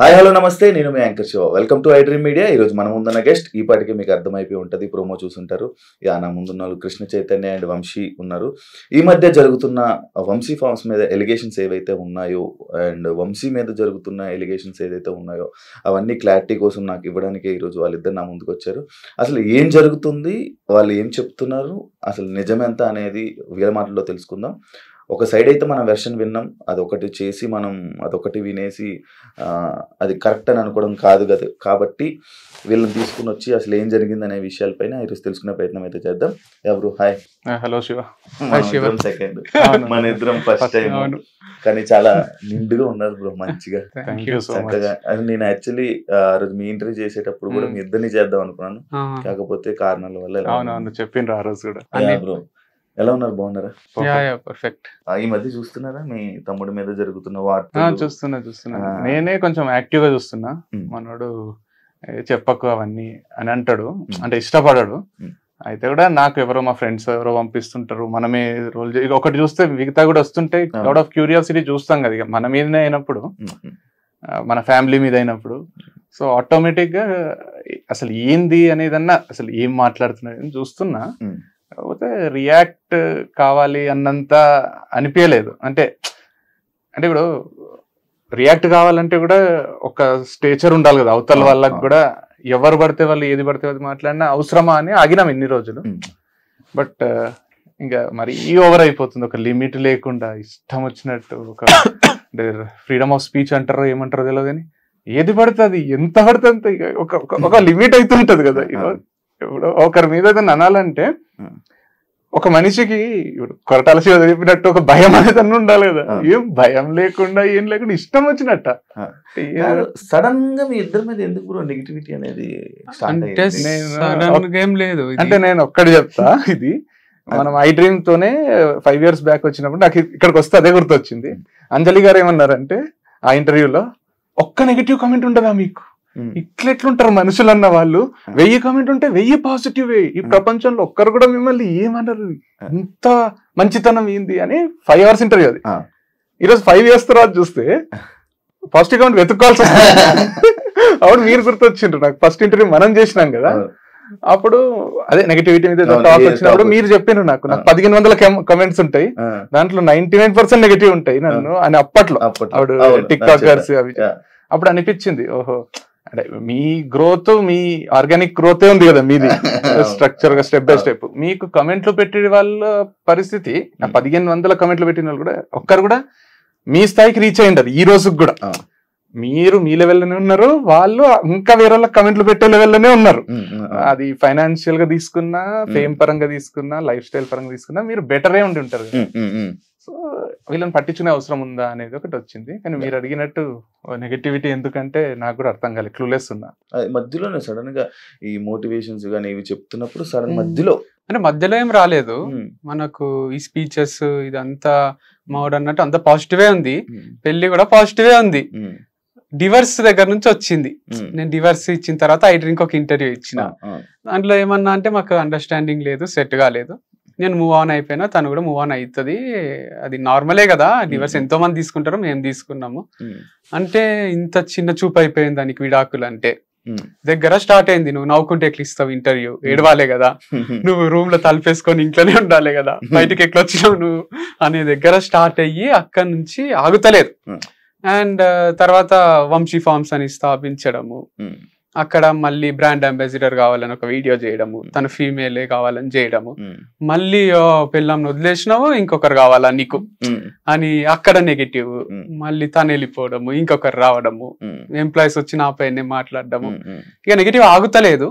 Hi hello నమస్తే నేను మీ anchor Shiva welcome to I dream media ఈరోజు మనం ముందున్న గెస్ట్ ఈ పాటికి మీకు అర్థమైపోయి ఉంటుంది ప్రోమో చూసుంటారు ఇక నా ముందున్న కృష్ణ చైతన్య అండ్ వంశీ ఉన్నారు ఈ మధ్య జరుగుతున్న వంశీ ఫార్మ్స్ మీద ఎలిగేషన్స్ ఏవైతే ఉన్నాయో అండ్ వంశీ మీద జరుగుతున్న ఎలిగేషన్స్ ఏదైతే ఉన్నాయో అవన్నీ క్లారిటీ కోసం నాకు ఇవ్వడానికి ఈరోజు వాళ్ళిద్దరు నా ముందుకు వచ్చారు అసలు ఏం జరుగుతుంది వాళ్ళు ఏం చెప్తున్నారు అసలు నిజమెంత అనేది వీళ్ళ మాటల్లో తెలుసుకుందాం ఒక సైడ్ అయితే మనం వెర్షన్ విన్నాం అదొకటి చేసి మనం అదొకటి వినేసి అది కరెక్ట్ అని అనుకోవడం కాదు కదా కాబట్టి వీళ్ళని తీసుకుని వచ్చి అసలు ఏం జరిగింది అనే విషయాలపైన ఈరోజు తెలుసుకునే ప్రయత్నం అయితే చేద్దాం ఎవరు హాయ్ హలో శివ సెకండ్ మన ఇద్దరం ఫస్ట్ టైం కానీ చాలా నిండుగా ఉన్నారు బ్రో మంచిగా చక్కగా నేను యాక్చువల్లీ ఆ రోజు మీ ఇంటర్వ్యూ చేసేటప్పుడు కూడా hmm. మీ ఇద్దరిని చేద్దాం అనుకున్నాను కాకపోతే కారణాల వల్ల చెప్పిండ్రు ఆ రోజు కూడా బ్రో ఎలా ఉన్నారు బాగున్నారా పర్ఫెక్ట్ ఈ మధ్య చూస్తున్నారా మీ తమ్ముడి మీద జరుగుతున్న వార్త చూస్తున్నా చూస్తున్నా నేనే కొంచెం యాక్టివ్ గా చూస్తున్నా మనోడు చెప్పకు అవన్నీ అని అంటాడు అంటే ఇష్టపడాడు అయితే కూడా నాకు ఎవరో మా ఫ్రెండ్స్ ఎవరో పంపిస్తుంటారు మనమే రోల్ ఒకటి చూస్తే మిగతా కూడా వస్తుంటే అవుట్ ఆఫ్ క్యూరియాసిటీ చూస్తాం కదా ఇక మన మీదనే అయినప్పుడు మన ఫ్యామిలీ మీద అయినప్పుడు సో ఆటోమేటిక్ గా అసలు ఏంది అనేదన్నా అసలు ఏం మాట్లాడుతున్నా చూస్తున్నా కాకపోతే రియాక్ట్ కావాలి అన్నంత అనిపించలేదు అంటే అంటే ఇప్పుడు రియాక్ట్ కావాలంటే కూడా ఒక స్టేచర్ ఉండాలి కదా అవతల వాళ్ళకి కూడా ఎవరు పడితే వాళ్ళు ఏది పడితే వాళ్ళు మాట్లాడినా అవసరమా అని ఆగినాం ఇన్ని రోజులు బట్ ఇంకా మరి ఈ ఓవర్ అయిపోతుంది ఒక లిమిట్ లేకుండా ఇష్టం వచ్చినట్టు ఒక అంటే ఫ్రీడమ్ ఆఫ్ స్పీచ్ అంటారో ఏమంటారో తెలియదు కానీ ఏది పడుతుంది ఎంత పడుతుంది ఒక ఒక లిమిట్ అయితే ఉంటుంది కదా ఇప్పుడు ఒకరి మీద ఏదైనా అనాలంటే ఒక మనిషికి ఇప్పుడు కొరటాల శివ చెప్పినట్టు ఒక భయం అనేది అన్న ఉండాలి కదా ఏం భయం లేకుండా ఏం లేకుండా ఇష్టం వచ్చినట్ట సడన్ గా మీ ఇద్దరి మీద ఎందుకు నెగిటివిటీ అనేది అంటే లేదు అంటే నేను ఒక్కటి చెప్తా ఇది మనం ఐ డ్రీమ్ తోనే ఫైవ్ ఇయర్స్ బ్యాక్ వచ్చినప్పుడు నాకు ఇక్కడికి వస్తే అదే గుర్తొచ్చింది అంజలి గారు ఏమన్నారంటే ఆ ఇంటర్వ్యూలో ఒక్క నెగిటివ్ కామెంట్ ఉండదా మీకు ఇట్లెట్లుంటారు మనుషులు అన్న వాళ్ళు వెయ్యి కామెంట్ ఉంటే వెయ్యి పాజిటివ్ ఈ ప్రపంచంలో ఒక్కరు కూడా మిమ్మల్ని ఏమన్నారు ఇంత మంచితనం ఏంది అని ఫైవ్ అవర్స్ ఇంటర్వ్యూ అది ఈరోజు ఫైవ్ ఇయర్స్ తర్వాత చూస్తే ఫస్ట్ కామెంట్ వెతుక్కోవాల్సి అప్పుడు మీరు గుర్తొచ్చిండ్రు నాకు ఫస్ట్ ఇంటర్వ్యూ మనం చేసినాం కదా అప్పుడు అదే నెగటివిటీ మీద టాక్ వచ్చినప్పుడు మీరు చెప్పారు నాకు నాకు పదిహేను వందల కమెంట్స్ ఉంటాయి దాంట్లో నైన్టీ నైన్ పర్సెంట్ నెగిటివ్ ఉంటాయి నన్ను అని అప్పట్లో అప్పుడు టిక్ టాక్ అవి అప్పుడు అనిపించింది ఓహో అంటే మీ గ్రోత్ మీ ఆర్గానిక్ గ్రోతే ఉంది కదా మీది స్ట్రక్చర్ గా స్టెప్ బై స్టెప్ మీకు కమెంట్లు పెట్టే వాళ్ళ పరిస్థితి పదిహేను వందల కమెంట్లు పెట్టిన వాళ్ళు కూడా ఒక్కరు కూడా మీ స్థాయికి రీచ్ అయ్యిండదు ఈ రోజుకి కూడా మీరు మీ లోనే ఉన్నారు వాళ్ళు ఇంకా వేరే వాళ్ళకి కమెంట్లు పెట్టే లోనే ఉన్నారు అది ఫైనాన్షియల్ గా తీసుకున్నా ఫేమ్ పరంగా తీసుకున్నా లైఫ్ స్టైల్ పరంగా తీసుకున్నా మీరు బెటరే ఉండి ఉంటారు సో వీళ్ళని పట్టించుకునే అవసరం ఉందా అనేది ఒకటి వచ్చింది కానీ మీరు అడిగినట్టు నెగటివిటీ ఎందుకంటే నాకు కూడా అర్థం కాలేదు క్లూలెస్ ఉన్నా మధ్యలోనే సడన్ గా ఈ మోటివేషన్స్ కానీ ఇవి చెప్తున్నప్పుడు సడన్ hmm. మధ్యలో అంటే మధ్యలో ఏం రాలేదు hmm. మనకు ఈ స్పీచెస్ ఇదంతా మావాడు అన్నట్టు అంత పాజిటివే ఉంది hmm. పెళ్లి కూడా పాజిటివే ఉంది డివర్స్ దగ్గర నుంచి వచ్చింది నేను డివర్స్ ఇచ్చిన తర్వాత ఐ డ్రింక్ ఒక ఇంటర్వ్యూ ఇచ్చిన దాంట్లో ఏమన్నా అంటే మాకు అండర్స్టాండింగ్ లేదు సెట్ కాలేదు నేను మూవ్ ఆన్ అయిపోయినా తను కూడా మూవ్ ఆన్ అవుతుంది అది నార్మలే కదా డివర్స్ ఎంతో మంది తీసుకుంటారో మేము తీసుకున్నాము అంటే ఇంత చిన్న చూపు అయిపోయింది దానికి విడాకులు అంటే దగ్గర స్టార్ట్ అయింది నువ్వు నవ్వుకుంటే ఎట్లా ఇస్తావు ఇంటర్వ్యూ ఏడవాలే కదా నువ్వు రూమ్ లో తలపేసుకొని ఇంట్లోనే ఉండాలి కదా బయటికి ఎట్లా వచ్చినావు నువ్వు అనే దగ్గర స్టార్ట్ అయ్యి అక్కడ నుంచి ఆగుతలేదు అండ్ తర్వాత వంశీ ఫార్మ్స్ అని స్థాపించడము అక్కడ మళ్ళీ బ్రాండ్ అంబాసిడర్ కావాలని ఒక వీడియో చేయడము తన ఫీమేల్ కావాలని చేయడము మళ్ళీ పిల్లంని వదిలేసినావు ఇంకొకరు కావాలా నీకు అని అక్కడ నెగిటివ్ మళ్ళీ తను వెళ్ళిపోవడము ఇంకొకరు రావడము ఎంప్లాయీస్ వచ్చి నా పైన మాట్లాడడము ఇక నెగిటివ్ ఆగుతలేదు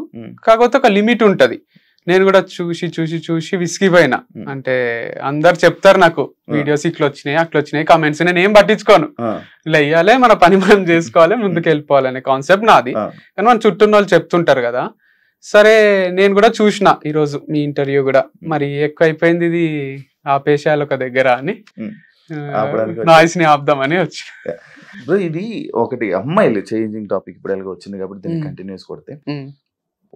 కాకపోతే ఒక లిమిట్ ఉంటది నేను కూడా చూసి చూసి చూసి విసిగిపోయిన అంటే అందరు చెప్తారు నాకు వీడియోస్ ఇట్లా వచ్చినాయి అట్లా వచ్చినాయి కామెంట్స్ నేను ఏం పట్టించుకోను ఇలా వేయాలి మన పని మనం చేసుకోవాలి ముందుకు వెళ్ళిపోవాలి అనే కాన్సెప్ట్ నాది కానీ మన చుట్టూ వాళ్ళు చెప్తుంటారు కదా సరే నేను కూడా చూసిన ఈరోజు మీ ఇంటర్వ్యూ కూడా మరి ఎక్కువ అయిపోయింది ఇది ఆపేశాలు ఒక దగ్గర అని నాయిస్ ని ఆపుదామని వచ్చి ఇది ఒకటి అమ్మాయిలు చేంజింగ్ టాపిక్ ఇప్పుడు వచ్చింది కాబట్టి దీన్ని కంటిన్యూస్ కొడితే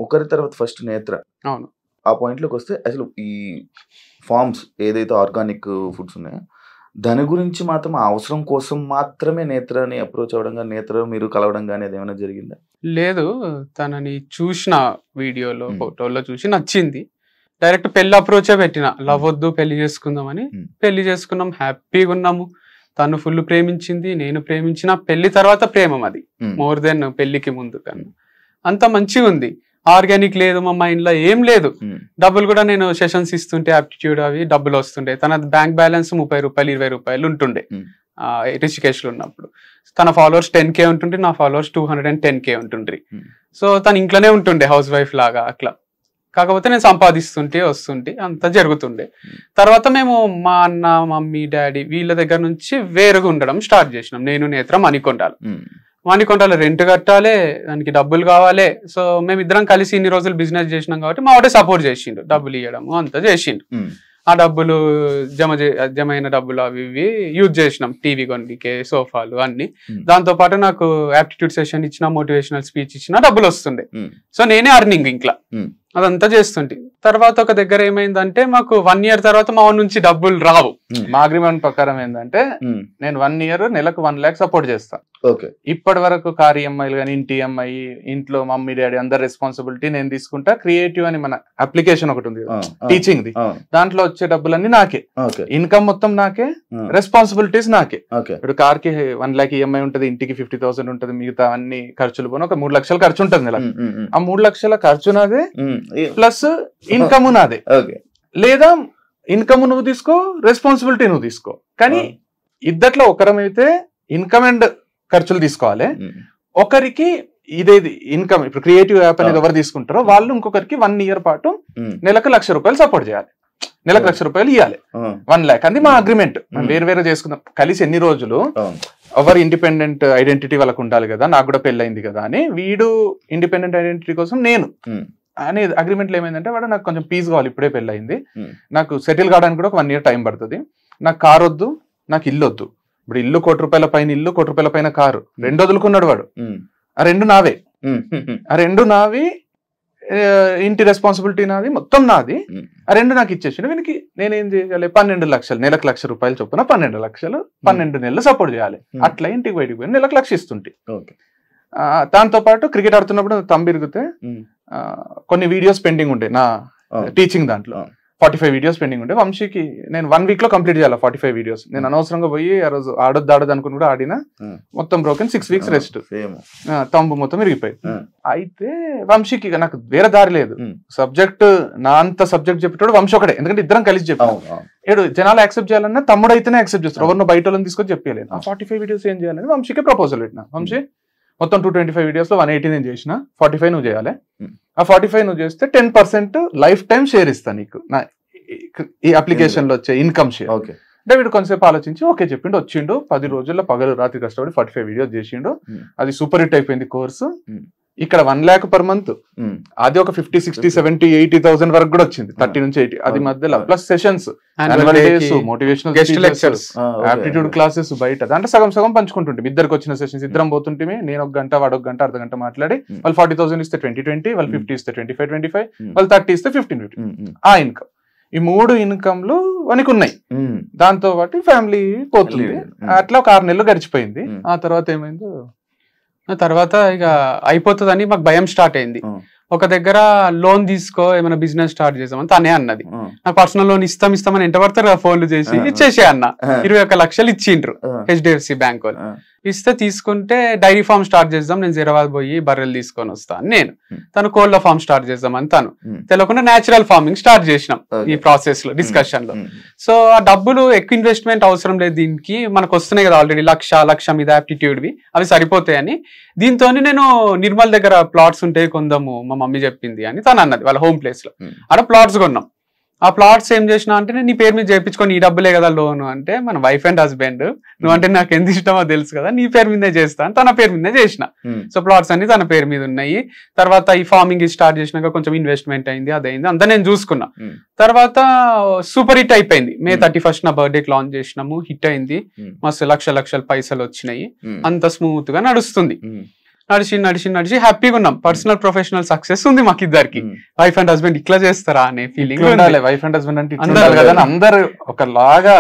ఒకరి తర్వాత ఫస్ట్ నేత్ర అవును ఆ పాయింట్లోకి వస్తే అసలు ఈ ఫార్మ్స్ ఏదైతే ఆర్గానిక్ ఫుడ్స్ ఉన్నాయో దాని గురించి మాత్రం అవసరం కోసం మాత్రమే నేత్రాన్ని అప్రోచ్ అవ్వడం కానీ నేత్ర మీరు కలవడం కానీ ఏమైనా జరిగిందా లేదు తనని చూసిన వీడియోలో ఫోటోలో చూసి నచ్చింది డైరెక్ట్ పెళ్లి అప్రోచే పెట్టిన లవ్ వద్దు పెళ్లి చేసుకుందామని పెళ్లి చేసుకున్నాం హ్యాపీగా ఉన్నాము తను ఫుల్ ప్రేమించింది నేను ప్రేమించిన పెళ్లి తర్వాత ప్రేమం అది మోర్ దెన్ పెళ్లికి ముందు కన్నా అంత మంచిగా ఉంది ఆర్గానిక్ లేదు మా మైండ్లో ఏం లేదు డబ్బులు కూడా నేను సెషన్స్ ఇస్తుంటే ఆప్టిట్యూడ్ అవి డబ్బులు వస్తుండే తన బ్యాంక్ బ్యాలెన్స్ ముప్పై రూపాయలు ఇరవై రూపాయలు ఉంటుండే లో ఉన్నప్పుడు తన ఫాలోవర్స్ టెన్ కే ఉంటుండ్రి నా followers two hundred and ten K ఉంటుండ్రి సో తను ఇంట్లోనే ఉంటుండే హౌస్ వైఫ్ లాగా అట్లా కాకపోతే నేను సంపాదిస్తుంటే వస్తుంటే అంత జరుగుతుండే తర్వాత మేము మా అన్న మమ్మీ డాడీ వీళ్ళ దగ్గర నుంచి వేరుగా ఉండడం స్టార్ట్ చేసినాం నేను నేత్రం అనుకుంటాను వాడిని కొంటాలి రెంట్ కట్టాలి దానికి డబ్బులు కావాలి సో మేము ఇద్దరం కలిసి ఇన్ని రోజులు బిజినెస్ చేసినాం కాబట్టి మా వాడే సపోర్ట్ చేసిండు డబ్బులు ఇవ్వడము అంతా చేసిండు ఆ డబ్బులు జమ జమ అయిన డబ్బులు అవి ఇవి యూజ్ చేసినాం టీవీ కొన్నికే సోఫాలు అన్ని దాంతో పాటు నాకు యాప్టిట్యూడ్ సెషన్ ఇచ్చిన మోటివేషనల్ స్పీచ్ ఇచ్చిన డబ్బులు వస్తుండే సో నేనే అర్నింగ్ ఇంట్లో అదంతా చేస్తుంటే తర్వాత ఒక దగ్గర ఏమైందంటే మాకు వన్ ఇయర్ తర్వాత మా నుంచి డబ్బులు రావు మా అగ్రిమెంట్ ప్రకారం ఏంటంటే నేను వన్ ఇయర్ నెలకు వన్ ల్యాక్ సపోర్ట్ చేస్తాను ఓకే ఇప్పటి వరకు కార్ ఈఎంఐలు e కానీ ఇంటి ఈఎంఐ e ఇంట్లో మమ్మీ డాడీ అందరి రెస్పాన్సిబిలిటీ నేను తీసుకుంటా క్రియేటివ్ అని మన అప్లికేషన్ ఒకటి ఉంది టీచింగ్ ది దాంట్లో వచ్చే డబ్బులన్నీ నాకే ఇన్కమ్ మొత్తం నాకే రెస్పాన్సిబిలిటీస్ నాకే ఇప్పుడు కార్ కి వన్ ల్యాక్ ఈఎంఐ e ఉంటుంది ఇంటికి ఫిఫ్టీ థౌసండ్ ఉంటుంది మిగతా అన్ని ఖర్చులు పోను ఒక మూడు లక్షలు ఖర్చు ఉంటుంది నెల ఆ మూడు లక్షల ఖర్చు నాదే ప్లస్ ఇన్కమ్ నాదే లేదా ఇన్కమ్ నువ్వు తీసుకో రెస్పాన్సిబిలిటీ నువ్వు తీసుకో కానీ ఇద్దట్లో ఒకరమైతే ఇన్కమ్ అండ్ ఖర్చులు తీసుకోవాలి ఒకరికి ఇదేది ఇన్కమ్ ఇప్పుడు క్రియేటివ్ యాప్ అనేది ఎవరు తీసుకుంటారో వాళ్ళు ఇంకొకరికి వన్ ఇయర్ పాటు నెలకు లక్ష రూపాయలు సపోర్ట్ చేయాలి నెలకు లక్ష రూపాయలు ఇవ్వాలి వన్ ల్యాక్ అది మా అగ్రిమెంట్ వేరు వేరే చేసుకున్నాం కలిసి ఎన్ని రోజులు ఎవరు ఇండిపెండెంట్ ఐడెంటిటీ వాళ్ళకు ఉండాలి కదా నాకు కూడా పెళ్ళైంది కదా అని వీడు ఇండిపెండెంట్ ఐడెంటిటీ కోసం నేను అనే అగ్రిమెంట్లో ఏమైందంటే వాడు నాకు కొంచెం పీస్ కావాలి ఇప్పుడే పెళ్ళయింది hmm. నాకు సెటిల్ కావడానికి కూడా ఒక వన్ ఇయర్ టైం పడుతుంది నాకు కార్ వద్దు నాకు ఇల్లు వద్దు ఇప్పుడు ఇల్లు కోటి రూపాయల పైన ఇల్లు కోటి రూపాయల పైన కారు hmm. రెండు వదులుకున్నాడు వాడు hmm. ఆ రెండు నావే ఆ రెండు నావి ఇంటి రెస్పాన్సిబిలిటీ నాది మొత్తం నాది ఆ రెండు నాకు ఇచ్చేసిన వీనికి నేనేం చేయాలి పన్నెండు లక్షలు నెలకు లక్ష రూపాయలు చొప్పున పన్నెండు లక్షలు పన్నెండు నెలలు సపోర్ట్ చేయాలి అట్లా ఇంటికి బయటకు పోయి నెలకు లక్ష ఇస్తుంటే దాంతో పాటు క్రికెట్ ఆడుతున్నప్పుడు తమ్ ఇరిగితే కొన్ని వీడియోస్ పెండింగ్ ఉంటాయి నా టీచింగ్ దాంట్లో ఫార్టీ ఫైవ్ వీడియోస్ పెండింగ్ ఉండే వంశీకి నేను వన్ వీక్ లో కంప్లీట్ చేయాలి ఫార్టీ ఫైవ్ వీడియోస్ నేను అనవసరంగా పోయి ఆ రోజు ఆడొద్దు ఆడదు అనుకుని కూడా ఆడిన మొత్తం broken six weeks rest thumb మొత్తం విరిగిపోయి అయితే వంశీకి నాకు వేరే దారి లేదు సబ్జెక్ట్ నా అంత సబ్జెక్ట్ చెప్పేటోడు వంశీ ఒకటే ఎందుకంటే ఇద్దరం కలిసి చెప్పాం ఏడు జనాలు యాక్సెప్ట్ చేయాలన్నా తమ్ముడు అయితేనే యాక్సెప్ట్ చేస్తారు ఎవరినో బయట వాళ్ళని తీసుకొని చెప్పలేదు ఆ ఫార్టీ ఫైవ్ వీడియోస్ ఏం చేయాలని వంశీకి ప్రపోజల్ పెట్టిన వంశీ మొత్తం టూ ట్వంటీ ఫైవ్ వీడియోస్లో వన్ ఎయిటీ నేను చేసిన ఫార్టీ ఫైవ్ నువ్వు చేయాలి hmm. ఆ ఫార్టీ ఫైవ్ నువ్వు చేస్తే ten percent lifetime share ఇస్తాను నీకు నా ఈ అప్లికేషన్లో వచ్చే ఇన్కమ్ షేర్ ఓకే అంటే వీడు కొంతసేపు ఆలోచించి ఓకే చెప్పిండు వచ్చిండు పది రోజుల్లో పగలు రాత్రి కష్టపడి ఫార్టీ ఫైవ్ వీడియోస్ చేసిండు hmm. అది సూపర్ హిట్ అయిపోయింది కోర్సు ఇక్కడ వన్ ల్యాక్ పర్ మంత్ అది ఒక fifty sixty seventy eighty thousand వరకు కూడా వచ్చింది థర్టీ hmm. నుంచి ఎయిటీ అది మధ్యలో ప్లస్ సెషన్స్ మోటివేషనల్ క్లాసెస్ బయట అంటే సగం సగం పంచుకుంటుంటే ఇద్దరికి వచ్చిన సెషన్స్ ఇద్దరం hmm. పోతుంటే నేను ఒక గంట వాడు ఒక గంట అర్ధ గంట మాట్లాడి hmm. వాళ్ళు ఫార్టీ థౌసండ్ ఇస్తే ట్వంటీ ట్వంటీ వాళ్ళు ఫిఫ్టీ ఇస్తే ట్వంటీ ఫైవ్ ట్వంటీ ఫైవ్ వాళ్ళు థర్టీ ఇస్తే ఫిఫ్టీన్ ఫిఫ్టీ ఆ ఇన్కమ్ ఈ మూడు ఇన్కమ్లు మనకి ఉన్నాయి దాంతో పాటు ఫ్యామిలీ పోతుంది అట్లా ఒక ఆరు నెలలు గడిచిపోయింది ఆ తర్వాత ఏమైందో తర్వాత ఇక అయిపోతుందని మాకు భయం స్టార్ట్ అయింది ఒక దగ్గర లోన్ తీసుకో ఏమైనా బిజినెస్ స్టార్ట్ చేసామని తనే అన్నది నాకు పర్సనల్ లోన్ ఇస్తాం ఇస్తామని ఎంత పడతారు ఫోన్లు చేసి ఇచ్చేసే అన్న ఇరవై ఒక్క లక్షలు ఇచ్చిండ్రు హెచ్డిఎఫ్సి బ్యాంక్ వాళ్ళు ఇస్తే తీసుకుంటే డైరీ ఫామ్ స్టార్ట్ చేద్దాం నేను జీరాబాద్ పోయి బర్రెలు తీసుకొని వస్తాను నేను hmm. తను కోళ్ల ఫామ్ స్టార్ట్ చేద్దాం అని తను hmm. తెలియకుండా న్యాచురల్ ఫార్మింగ్ స్టార్ట్ చేసినాం ఈ ప్రాసెస్ లో డిస్కషన్ hmm. లో సో ఆ డబ్బులు ఎక్కువ ఇన్వెస్ట్మెంట్ అవసరం లేదు దీనికి మనకు వస్తున్నాయి కదా ఆల్రెడీ లక్ష లక్ష మీద యాప్టిట్యూడ్వి అవి సరిపోతాయని దీంతో నేను నిర్మల్ దగ్గర ప్లాట్స్ ఉంటే కొందాము మా మమ్మీ చెప్పింది అని తను అన్నది వాళ్ళ హోమ్ ప్లేస్ లో ఆడ ప్లాట్స్ కొన్నాం ఆ ప్లాట్స్ ఏం చేసినా అంటే నీ పేరు మీద చేయించుకొని ఈ డబ్బులే కదా లోన్ అంటే మన వైఫ్ అండ్ హస్బెండ్ నువ్వు అంటే నాకు ఎంత ఇష్టమో తెలుసు కదా నీ పేరు మీదే చేస్తాను తన పేరు మీదే చేసిన సో hmm. ప్లాట్స్ అన్ని తన పేరు మీద ఉన్నాయి తర్వాత ఈ ఫార్మింగ్ స్టార్ట్ చేసినాక కొంచెం ఇన్వెస్ట్మెంట్ అయింది అదైంది అంతా నేను చూసుకున్నా hmm. తర్వాత సూపర్ హిట్ అయిపోయింది మే థర్టీ ఫస్ట్ నా బర్త్డేకి లాంచ్ చేసినాము హిట్ అయింది hmm. మస్తు లక్ష లక్షల పైసలు వచ్చినాయి అంత స్మూత్ గా నడుస్తుంది నడిచి నడిచి నడిచి హ్యాపీగా ఉన్నాం పర్సనల్ ప్రొఫెషనల్ సక్సెస్ ఉంది మాకు ఇద్దరికి వైఫ్ అండ్ హస్బెండ్ ఇట్లా చేస్తారా అనే ఫీలింగ్ వైఫ్ అండ్ హస్బెండ్ అంటే అందరు కదా అందరు ఒక లాగా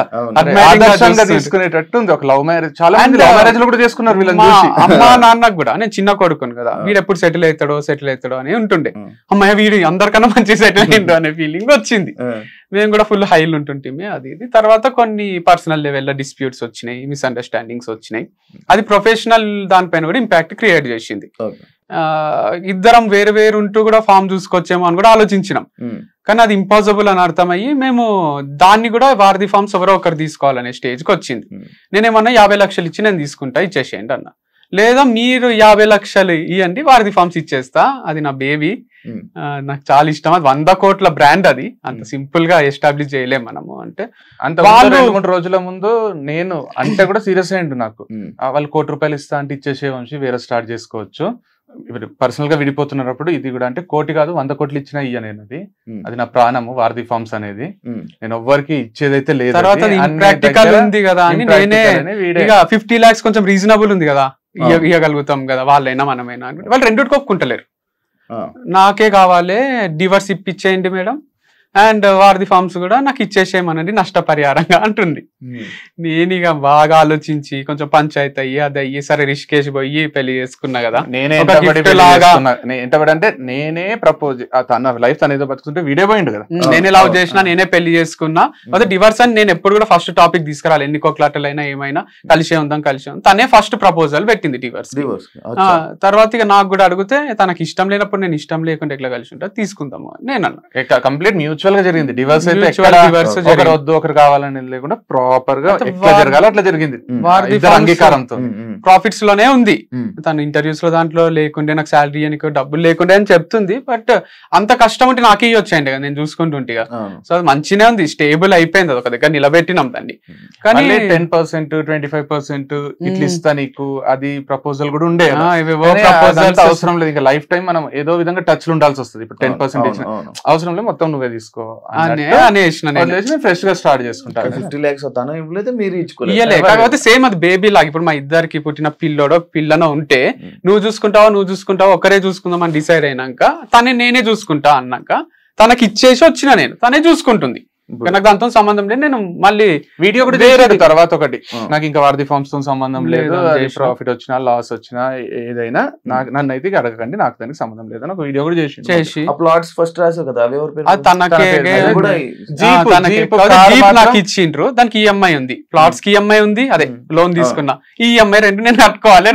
తీసుకునేటట్టు ఉంది ఒక లవ్ మ్యారేజ్ చాలా మంది లవ్ మ్యారేజ్ లో కూడా చేసుకున్నారు అమ్మా అమ్మ నాన్నకు కూడా నేను చిన్న కొడుకుని కదా వీడు ఎప్పుడు సెటిల్ అవుతాడో సెటిల్ అవుతాడో అని ఉంటుండే అమ్మాయి వీడు అందరికన్నా మంచి సెటిల్ అయిందో అనే ఫీలింగ్ వచ్చింది మేము కూడా ఫుల్ హైలు ఉంటుంటే అది ఇది తర్వాత కొన్ని పర్సనల్ లెవెల్లో డిస్ప్యూట్స్ వచ్చినాయి మిస్అండర్స్టాండింగ్స్ వచ్చినాయి hmm. అది ప్రొఫెషనల్ దానిపైన కూడా ఇంపాక్ట్ క్రియేట్ చేసింది ఇద్దరం వేరు వేరు ఉంటూ కూడా ఫామ్ చూసుకొచ్చేమో అని కూడా ఆలోచించినాం hmm. కానీ అది ఇంపాసిబుల్ అని అర్థమయ్యి మేము దాన్ని కూడా వారిది ఫామ్స్ ఎవరో ఒకరు తీసుకోవాలనే స్టేజ్కి వచ్చింది hmm. నేనేమన్నా యాభై లక్షలు ఇచ్చి నేను తీసుకుంటా ఇచ్చేసేయండి అన్న లేదా మీరు యాభై లక్షలు ఇవ్వండి వారిది ఫామ్స్ ఇచ్చేస్తా అది నా బేబీ Hmm. నాకు చాలా ఇష్టం అది వంద కోట్ల బ్రాండ్ అది అంత hmm. సింపుల్ గా ఎస్టాబ్లిష్ చేయలేము మనము అంటే అంత వాళ్ళు రోజుల ముందు నేను అంటే కూడా సీరియస్ అయ్యిండు నాకు hmm. వాళ్ళు కోటి రూపాయలు ఇస్తా అంటే ఇచ్చేసే వంశీ వేరే స్టార్ట్ చేసుకోవచ్చు ఇప్పుడు పర్సనల్ గా విడిపోతున్నప్పుడు ఇది కూడా అంటే కోటి కాదు వంద కోట్లు ఇచ్చిన ఇయ్య నేను అది అది నా ప్రాణము వారధి ఫార్మ్స్ అనేది నేను ఎవ్వరికి ఇచ్చేదైతే లేదు తర్వాత ప్రాక్టికల్ ఉంది కదా అని నేనే ఫిఫ్టీ లాక్స్ కొంచెం రీజనబుల్ ఉంది కదా ఇయ్యగలుగుతాం కదా వాళ్ళైనా మనమైనా వాళ్ళు రెండు ఒప్పుకుంటలేరు నాకే కావాలి డివర్స్ ఇప్పించేయండి మేడం అండ్ uh, వారిది ఫామ్స్ కూడా నాకు ఇచ్చేసేయమనండి నష్టపరిహారంగా అంటుంది hmm. నేను ఇక బాగా ఆలోచించి కొంచెం పంచాయత్ అయ్యి అది అయ్యి సరే రిషికేష్ పోయి పెళ్లి చేసుకున్నా కదా నేనే అంటే నేనే ప్రపోజ్ తన లైఫ్ తన ఏదో బతుకుంటే వీడే పోయిండు కదా hmm, నేనే లవ్ చేసినా నేనే పెళ్లి చేసుకున్నా hmm. అదే డివర్స్ అని నేను ఎప్పుడు కూడా ఫస్ట్ టాపిక్ తీసుకురాలి ఎన్ని కోట్లాటలు అయినా ఏమైనా కలిసే ఉందాం కలిసే ఉందాం తనే ఫస్ట్ ప్రపోజల్ పెట్టింది డివర్స్ తర్వాత ఇక నాకు కూడా అడిగితే తనకి ఇష్టం లేనప్పుడు నేను ఇష్టం లేకుండా ఎట్లా కలిసి ఉంటా తీసుకుందాము నేను అన్నా కంప్లీట్ మ్యూచువల్ మ్యూచువల్ గా జరిగింది డివర్స్ అయితే ఒకరు వద్దు ఒకరు కావాలని లేకుండా ప్రాపర్ గా ఎట్లా జరగాలి అట్లా జరిగింది అంగీకారంతో ప్రాఫిట్స్ లోనే ఉంది తను ఇంటర్వ్యూస్ లో దాంట్లో లేకుంటే నాకు శాలరీ అని డబ్బులు లేకుండా అని చెప్తుంది బట్ అంత కష్టం ఉంటే నాకు వచ్చాయండి నేను చూసుకుంటుంటే సో అది మంచిగా ఉంది స్టేబుల్ అయిపోయింది ఒక దగ్గర నిలబెట్టినాం దాన్ని కానీ ten percent twenty five percent ఇట్లా ఇస్తా నీకు అది ప్రపోజల్ కూడా ఉండే అవసరం లేదు ఇంకా లైఫ్ టైం మనం ఏదో విధంగా టచ్ లో ఉండాల్సి వస్తుంది ఇప్పుడు టెన్ పర్సెంటేజ్ అవసరం లేదు మొత్తం నువ్వే తీసుకో తీసుకో ఫ్రెష్ గా స్టార్ట్ చేసుకుంటారు సేమ్ అది బేబీ లాగా ఇప్పుడు మా ఇద్దరికి పుట్టిన పిల్లోడో పిల్లనో ఉంటే నువ్వు చూసుకుంటావా నువ్వు చూసుకుంటావా ఒకరే చూసుకుందాం అని డిసైడ్ అయినాక తనే నేనే చూసుకుంటా అన్నాక తనకి ఇచ్చేసి వచ్చిన నేను తనే చూసుకుంటుంది నాకు దాంతో సంబంధం లేదు నేను మళ్ళీ వీడియో కూడా తర్వాత ఒకటి నాకు ఇంకా వారధి ఫార్మ్స్ తో సంబంధం లేదు ప్రాఫిట్ వచ్చినా లాస్ వచ్చినా ఏదైనా నాకు నన్ను అయితే అడగకండి నాకు దానికి సంబంధం లేదు ఒక వీడియో కూడా చేసి ప్లాట్స్ ఫస్ట్ రాసే కదా నాకు ఇచ్చిండ్రు దానికి ఈఎంఐ e ఉంది ప్లాట్స్ కి ఈఎంఐ e ఉంది అదే లోన్ తీసుకున్నా ఈఎంఐ e రెండు నేను కట్టుకోవాలి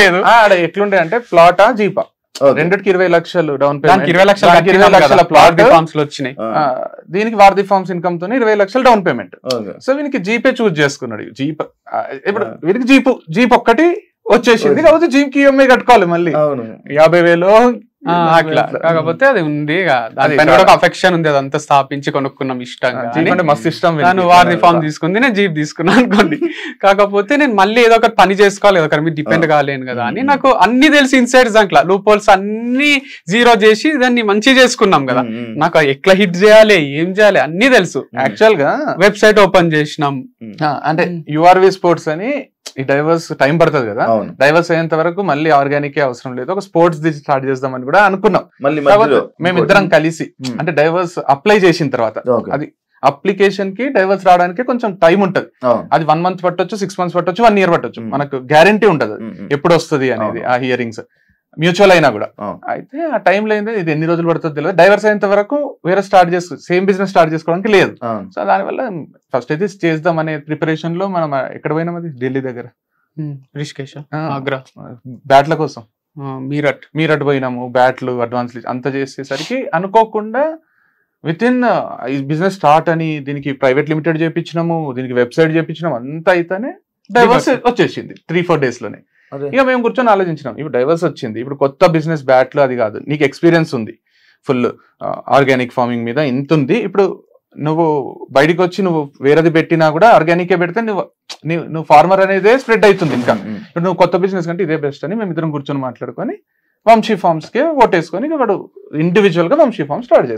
లేదు ఎట్లుండే అంటే ప్లాటా జీపా రెండుకి ఇరవై లక్షలు డౌన్ పేమెంట్ ఇరవై లక్షల ఇరవై లక్షల ప్లాట్ ఫార్మ్స్ వచ్చినాయి దీనికి వార్ది ఫార్మ్స్ ఇన్కమ్ తో ఇరవై లక్షలు డౌన్ పేమెంట్ సో వీనికి జీపే చూజ్ చేసుకున్నాడు జీప్ ఇప్పుడు వీరికి జీపు జీప్ ఒక్కటి వచ్చేసింది కాకపోతే జిమ్ కి ఈఎంఐ కట్టుకోవాలి మళ్ళీ యాభై వేలు అట్లా కాకపోతే అది ఉంది అఫెక్షన్ ఉంది అదంతా స్థాపించి కొనుక్కున్నాం ఇష్టంగా మస్తు ఇష్టం వారి ఫామ్ తీసుకుంది నేను జీప్ తీసుకున్నాను అనుకోండి కాకపోతే నేను మళ్ళీ ఏదో ఒకటి పని చేసుకోవాలి ఏదో ఒకటి మీద డిపెండ్ కాలేను కదా అని నాకు అన్ని తెలిసి ఇన్సైడ్స్ దాంట్లో లూప్ హోల్స్ అన్ని జీరో చేసి దాన్ని మంచి చేసుకున్నాం కదా నాకు ఎట్లా హిట్ చేయాలి ఏం చేయాలి అన్ని తెలుసు యాక్చువల్ గా వెబ్సైట్ ఓపెన్ చేసినాం అంటే యుఆర్వి స్పోర్ట్స్ అని ఈ డైవర్స్ టైం పడుతుంది కదా డైవర్స్ అయ్యేంత వరకు మళ్ళీ ఆర్గానిక్ అవసరం లేదు ఒక స్పోర్ట్స్ ది స్టార్ట్ అని కూడా అనుకున్నాం మళ్ళీ మేమిద్దరం కలిసి hmm. అంటే డైవర్స్ అప్లై చేసిన తర్వాత అది అప్లికేషన్ కి డైవర్స్ రావడానికి కొంచెం టైం ఉంటది అది వన్ మంత్ పట్టొచ్చు సిక్స్ మంత్స్ పట్టొచ్చు వన్ ఇయర్ పట్టొచ్చు hmm. మనకు గ్యారంటీ ఉంటది hmm, ఎప్పుడు వస్తుంది అనేది ఆ హియరింగ్స్ మ్యూచువల్ అయినా కూడా అయితే ఆ టైంలో ఏంది ఇది ఎన్ని రోజులు పడుతుందో తెలియదు డైవర్స్ అయినంత వరకు వేరే స్టార్ట్ చేసు సేమ్ బిజినెస్ స్టార్ట్ చేసుకోవడానికి లేదు సో దానివల్ల ఫస్ట్ అయితే చేద్దాం అనే ప్రిపరేషన్ లో మనం ఎక్కడ పోయినాం అది ఢిల్లీ దగ్గర ఆగ్రా బ్యాట్ల కోసం మీరట్ మీరట్ పోయినాము బ్యాట్లు అడ్వాన్స్ అంత చేసేసరికి అనుకోకుండా విత్ ఇన్ బిజినెస్ స్టార్ట్ అని దీనికి ప్రైవేట్ లిమిటెడ్ చేయించినాము దీనికి వెబ్సైట్ చేయించినాము అంతా అయితేనే డైవర్స్ వచ్చేసింది త్రీ ఫోర్ డేస్ లోనే ఇక మేము కూర్చొని ఆలోచించినాం ఇప్పుడు డైవర్స్ వచ్చింది ఇప్పుడు కొత్త బిజినెస్ బ్యాట్లు అది కాదు నీకు ఎక్స్పీరియన్స్ ఉంది ఫుల్ ఆర్గానిక్ ఫార్మింగ్ మీద ఇంత ఉంది ఇప్పుడు నువ్వు బయటకు వచ్చి నువ్వు వేరేది పెట్టినా కూడా ఆర్గానికే పెడితే నువ్వు నువ్వు ఫార్మర్ అనేది స్ప్రెడ్ అవుతుంది ఇంకా ఇప్పుడు నువ్వు కొత్త బిజినెస్ కంటే ఇదే బెస్ట్ అని మేము ఇద్దరం కూర్చొని మాట్లాడుకొని వంశీ కి ఓటేసుకొని వాడు ఇండివిజువల్గా వంశీ ఫార్మ్ స్టార్ట్